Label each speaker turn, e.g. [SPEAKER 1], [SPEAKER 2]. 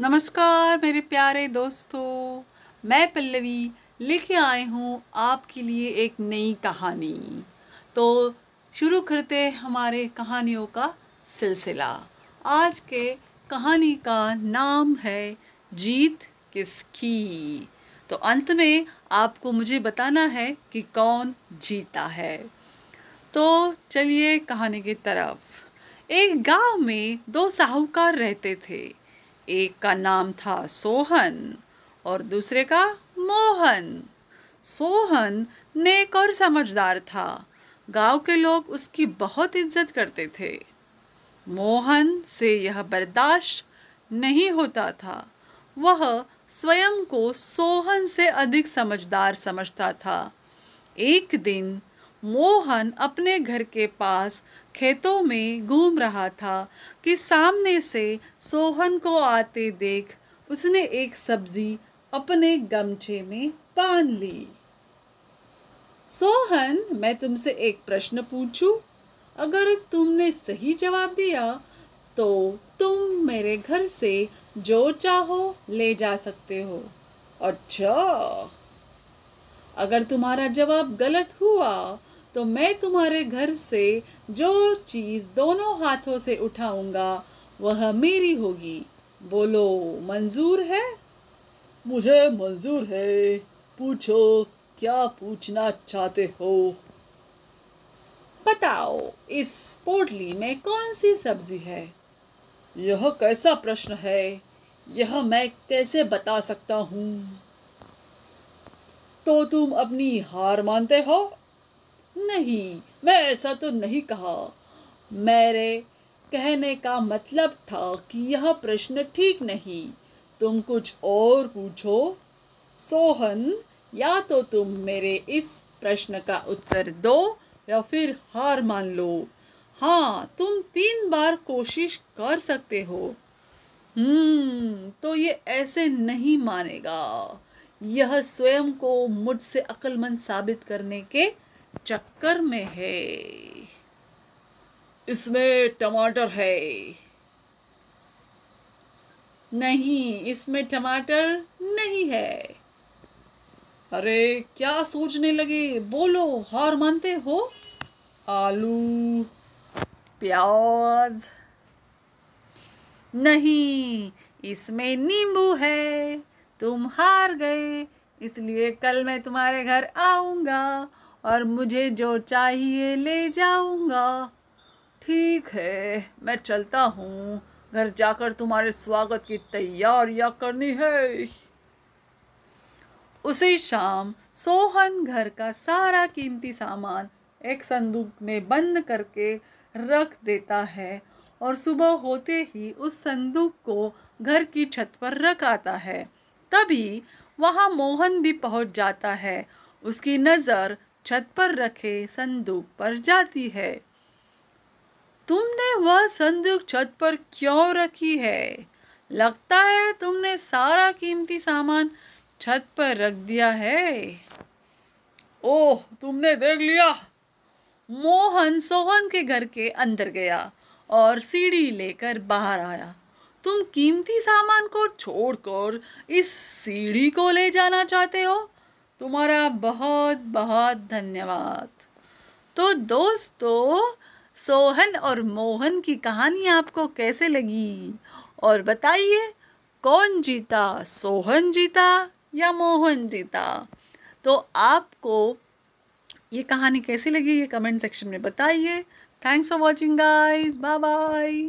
[SPEAKER 1] नमस्कार मेरे प्यारे दोस्तों मैं पल्लवी लेके आए हूँ आपके लिए एक नई कहानी तो शुरू करते हमारे कहानियों का सिलसिला आज के कहानी का नाम है जीत किसकी तो अंत में आपको मुझे बताना है कि कौन जीता है तो चलिए कहानी की तरफ एक गांव में दो साहूकार रहते थे एक का नाम था सोहन और दूसरे का मोहन सोहन नेक और समझदार था गांव के लोग उसकी बहुत इज्जत करते थे मोहन से यह बर्दाश्त नहीं होता था वह स्वयं को सोहन से अधिक समझदार समझता था एक दिन मोहन अपने घर के पास खेतों में घूम रहा था कि सामने से सोहन को आते देख उसने एक सब्जी अपने गमछे में बांध ली सोहन मैं तुमसे एक प्रश्न पूछूं? अगर तुमने सही जवाब दिया तो तुम मेरे घर से जो चाहो ले जा सकते हो अच्छा अगर तुम्हारा जवाब गलत हुआ तो मैं तुम्हारे घर से जो चीज़ दोनों हाथों से उठाऊंगा वह मेरी होगी बोलो मंजूर है मुझे मंजूर है पूछो क्या पूछना चाहते हो बताओ इस पोटली में कौन सी सब्जी है यह कैसा प्रश्न है यह मैं कैसे बता सकता हूँ तो तुम अपनी हार मानते हो नहीं मैं ऐसा तो नहीं कहा मेरे कहने का मतलब था कि यह प्रश्न ठीक नहीं तुम कुछ और पूछो सोहन या तो तुम मेरे इस प्रश्न का उत्तर दो या फिर हार मान लो हाँ तुम तीन बार कोशिश कर सकते हो हम्म तो ये ऐसे नहीं मानेगा यह स्वयं को मुझसे अक्लमंद साबित करने के चक्कर में है इसमें टमाटर है नहीं इसमें टमाटर नहीं है अरे क्या सोचने लगे बोलो हार मानते हो आलू प्याज नहीं इसमें नींबू है तुम हार गए इसलिए कल मैं तुम्हारे घर आऊंगा और मुझे जो चाहिए ले जाऊँगा ठीक है मैं चलता हूँ घर जाकर तुम्हारे स्वागत की तैयारियां करनी है उसी शाम सोहन घर का सारा कीमती सामान एक संदूक में बंद करके रख देता है और सुबह होते ही उस संदूक को घर की छत पर रख आता है तभी वहाँ मोहन भी पहुँच जाता है उसकी नज़र छत पर रखे संदूक पर जाती है तुमने वह संदूक छत पर क्यों रखी है लगता है तुमने सारा कीमती सामान छत पर रख दिया है ओह तुमने देख लिया मोहन सोहन के घर के अंदर गया और सीढ़ी लेकर बाहर आया तुम कीमती सामान को छोड़कर इस सीढ़ी को ले जाना चाहते हो तुम्हारा बहुत बहुत धन्यवाद तो दोस्तों सोहन और मोहन की कहानी आपको कैसे लगी और बताइए कौन जीता सोहन जीता या मोहन जीता तो आपको ये कहानी कैसी लगी ये कमेंट सेक्शन में बताइए thanks for watching guys bye bye